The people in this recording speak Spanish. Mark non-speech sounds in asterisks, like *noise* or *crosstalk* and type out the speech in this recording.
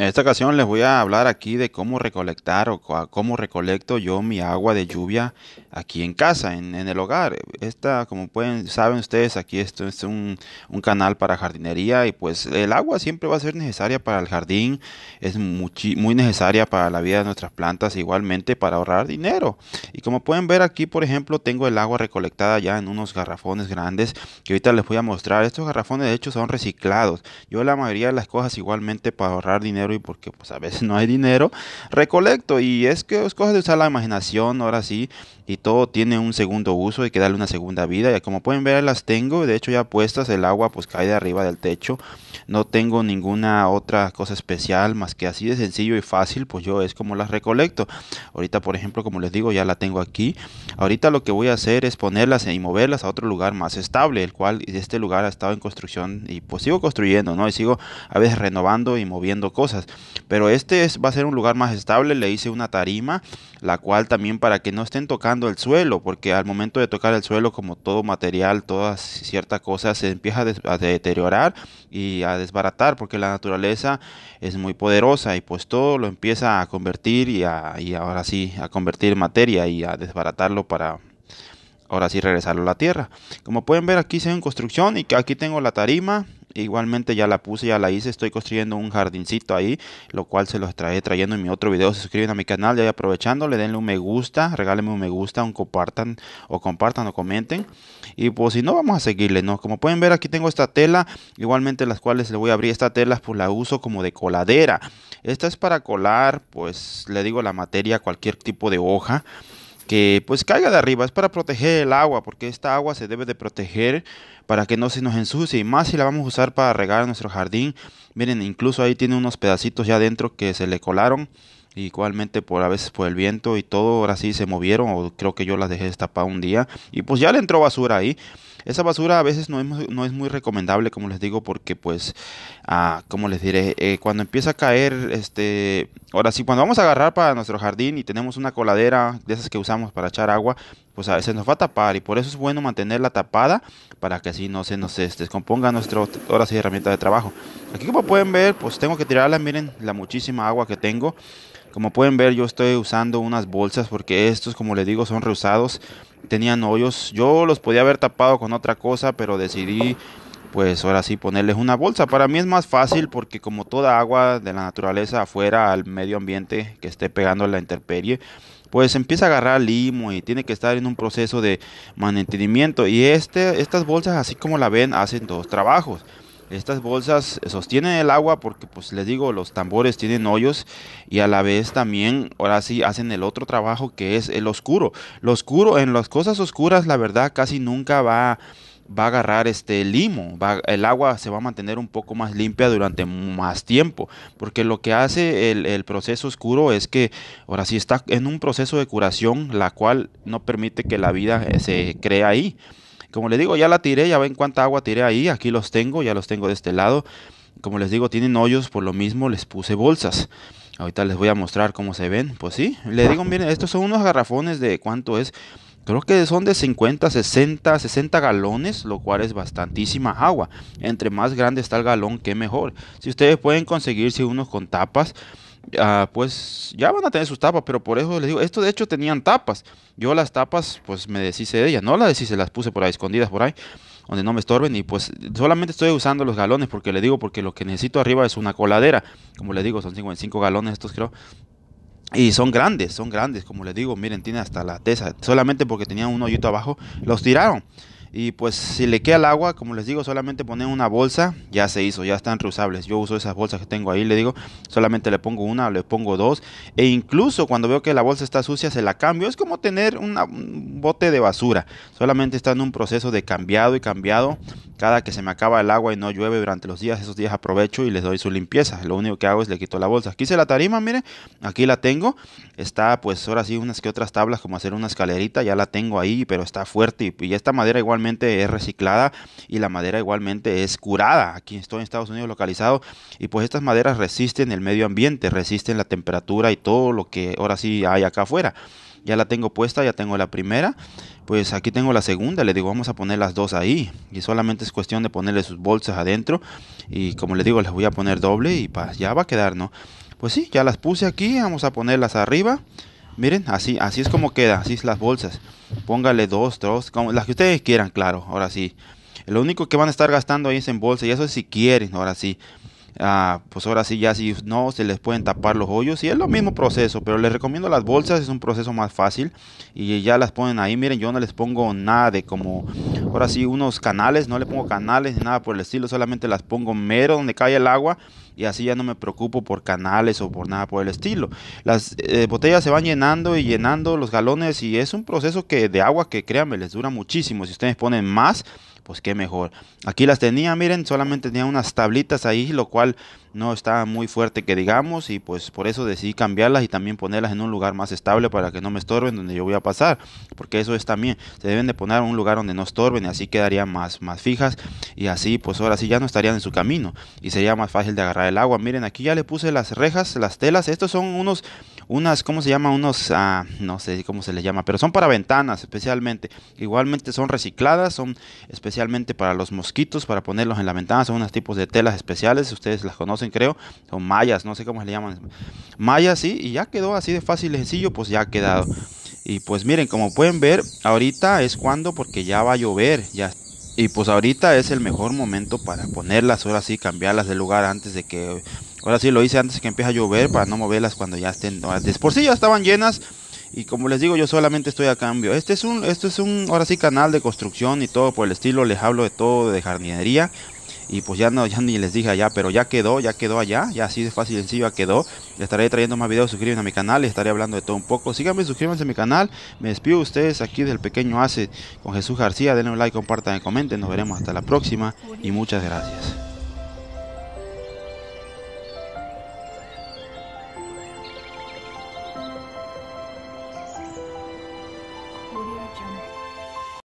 En esta ocasión les voy a hablar aquí de cómo recolectar o cómo recolecto yo mi agua de lluvia aquí en casa, en, el hogar. Esta, como pueden, saben ustedes, aquí esto es un, canal para jardinería y pues el agua siempre va a ser necesaria para el jardín, es muy necesaria para la vida de nuestras plantas, igualmente para ahorrar dinero. Y como pueden ver aquí, por ejemplo, tengo el agua recolectada ya en unos garrafones grandes que ahorita les voy a mostrar. Estos garrafones de hecho son reciclados. Yo la mayoría de las cosas igualmente para ahorrar dinero y porque pues a veces *laughs* no hay dinero, recolecto y es que es cosa de usar la imaginación ahora sí y todo tiene un segundo uso, hay que darle una segunda vida y como pueden ver las tengo, de hecho ya puestas, el agua pues cae de arriba del techo, no tengo ninguna otra cosa especial más que así de sencillo y fácil pues yo es como las recolecto, ahorita por ejemplo como les digo ya la tengo aquí, ahorita lo que voy a hacer es ponerlas y moverlas a otro lugar más estable, el cual este lugar ha estado en construcción y pues sigo construyendo, ¿no? Y sigo a veces renovando y moviendo cosas. Pero este va a ser un lugar más estable, le hice una tarima, la cual también para que no estén tocando el suelo, porque al momento de tocar el suelo, como todo material, todas ciertas cosas, se empieza a, deteriorar y a desbaratar, porque la naturaleza es muy poderosa y pues todo lo empieza a convertir y, ahora sí, a convertir en materia y a desbaratarlo para ahora sí regresarlo a la tierra. Como pueden ver aquí se en construcción y aquí tengo la tarima Igualmente ya la puse, ya la hice. Estoy construyendo un jardincito ahí, lo cual se los trae trayendo en mi otro video. Se suscriben a mi canal, ya aprovechando, le denle un me gusta, regálenme un me gusta, un compartan o compartan o comenten. Y pues si no, vamos a seguirle, ¿no? Como pueden ver, aquí tengo esta tela, igualmente las cuales le voy a abrir. Esta tela pues la uso como de coladera. Esta es para colar, pues le digo la materia, cualquier tipo de hoja que pues caiga de arriba, es para proteger el agua, porque esta agua se debe de proteger para que no se nos ensucie, y más si la vamos a usar para regar nuestro jardín. Miren, incluso ahí tiene unos pedacitos ya adentro que se le colaron, igualmente por a veces por el viento y todo, ahora sí se movieron, o creo que yo las dejé destapadas un día, y pues ya le entró basura ahí. Esa basura a veces no es, muy recomendable, como les digo, porque pues, ah, como les diré, eh, cuando empieza a caer, este, ahora sí, cuando vamos a agarrar para nuestro jardín y tenemos una coladera de esas que usamos para echar agua, pues a veces nos va a tapar y por eso es bueno mantenerla tapada para que así no se nos este, descomponga nuestra, ahora sí, herramienta de trabajo. Aquí como pueden ver, pues tengo que tirarla, miren la muchísima agua que tengo. Como pueden ver yo estoy usando unas bolsas porque estos como les digo son reusados. Tenían hoyos. Yo los podía haber tapado con otra cosa pero decidí pues ahora sí ponerles una bolsa. Para mí es más fácil porque como toda agua de la naturaleza afuera al medio ambiente que esté pegando la intemperie, pues empieza a agarrar limo y tiene que estar en un proceso de mantenimiento. Y este, estas bolsas así como la ven hacen dos trabajos. Estas bolsas sostienen el agua porque, pues les digo, los tambores tienen hoyos y a la vez también, ahora sí, hacen el otro trabajo que es el oscuro. Lo oscuro, en las cosas oscuras, la verdad, casi nunca va va a agarrar este limo, el agua se va a mantener un poco más limpia durante más tiempo, porque lo que hace el, el, proceso oscuro es que ahora sí está en un proceso de curación, la cual no permite que la vida eh, se cree ahí. Como les digo, ya la tiré, ya ven cuánta agua tiré ahí. Aquí los tengo, ya los tengo de este lado. Como les digo, tienen hoyos, por lo mismo les puse bolsas. Ahorita les voy a mostrar cómo se ven. Pues sí, le digo, miren, estos son unos garrafones de cuánto es. Creo que son de 50, 60, 60 galones, lo cual es bastantísima agua. Entre más grande está el galón, que mejor. Si ustedes pueden conseguirse unos con tapas, Ah, pues ya van a tener sus tapas, pero por eso les digo, esto de hecho tenían tapas. Yo las tapas, pues me deshice de ellas, no las deshice, las puse por ahí, escondidas por ahí, donde no me estorben. Y pues solamente estoy usando los galones, porque le digo, porque lo que necesito arriba es una coladera. Como les digo, son 55 galones estos, creo. Y son grandes, son grandes, como les digo, miren, tiene hasta la tesa. Solamente porque tenían un hoyito abajo, los tiraron. Y pues si le queda el agua, como les digo, solamente poner una bolsa, ya se hizo, ya están reusables. Yo uso esas bolsas que tengo ahí, le digo, solamente le pongo una, le pongo dos. E incluso cuando veo que la bolsa está sucia, se la cambio. Es como tener un bote de basura. Solamente está en un proceso de cambiado y cambiado. Cada que se me acaba el agua y no llueve durante los días, esos días aprovecho y les doy su limpieza. Lo único que hago es le quito la bolsa. Aquí se la tarima, miren, aquí la tengo. Está pues ahora sí unas que otras tablas como hacer una escalerita, ya la tengo ahí, pero está fuerte y, y esta madera igual es reciclada y la madera igualmente es curada. Aquí estoy en Estados Unidos localizado y pues estas maderas resisten el medio ambiente, resisten la temperatura y todo lo que ahora sí hay acá afuera. Ya la tengo puesta, ya tengo la primera, pues aquí tengo la segunda, le digo vamos a poner las dos ahí y solamente es cuestión de ponerle sus bolsas adentro y como les digo les voy a poner doble y pues, ya va a quedar, ¿no? Pues sí, ya las puse aquí, vamos a ponerlas arriba Miren, así, así es como queda, así es las bolsas. Póngale dos, tres, las que ustedes quieran, claro, ahora sí. Lo único que van a estar gastando ahí es en bolsa, y eso es si quieren, ahora sí. Ah, pues ahora sí, ya si no, se les pueden tapar los hoyos. Y es lo mismo proceso, pero les recomiendo las bolsas, es un proceso más fácil. Y ya las ponen ahí, miren, yo no les pongo nada de como ahora sí unos canales, no le pongo canales ni nada por el estilo, solamente las pongo mero donde cae el agua y así ya no me preocupo por canales o por nada por el estilo. Las eh, botellas se van llenando y llenando los galones y es un proceso que de agua que créanme les dura muchísimo. Si ustedes ponen más, pues qué mejor. Aquí las tenía, miren, solamente tenía unas tablitas ahí, lo cual no estaba muy fuerte que digamos y pues por eso decidí cambiarlas y también ponerlas en un lugar más estable para que no me estorben donde yo voy a pasar, porque eso es también, se deben de poner en un lugar donde no estorben y así quedarían más, más fijas y así pues ahora sí ya no estarían en su camino y sería más fácil de agarrar el agua. Miren, aquí ya le puse las rejas, las telas, estos son unos unas, ¿cómo se llama? Unos, ah, no sé cómo se les llama, pero son para ventanas especialmente. Igualmente son recicladas, son especialmente para los mosquitos, para ponerlos en la ventana. Son unos tipos de telas especiales, ustedes las conocen creo. Son mallas, no sé cómo se le llaman. Mallas, sí, y ya quedó así de fácil y sencillo, pues ya ha quedado. Y pues miren, como pueden ver, ahorita es cuando, porque ya va a llover, ya y pues ahorita es el mejor momento para ponerlas, ahora sí, cambiarlas de lugar antes de que Ahora sí lo hice antes que empiece a llover para no moverlas cuando ya estén por sí ya estaban llenas y como les digo yo solamente estoy a cambio. Este es un, este es un, ahora sí canal de construcción y todo por el estilo. Les hablo de todo de jardinería y pues ya no, ya ni les dije allá, pero ya quedó, ya quedó allá, ya así de fácil y sencillo ya quedó. Les estaré trayendo más videos, suscríbanse a mi canal, les estaré hablando de todo un poco. Síganme, suscríbanse a mi canal. Me despido ustedes aquí del pequeño Ace con Jesús García. Denle un like, compartan y comenten. Nos veremos hasta la próxima y muchas gracias.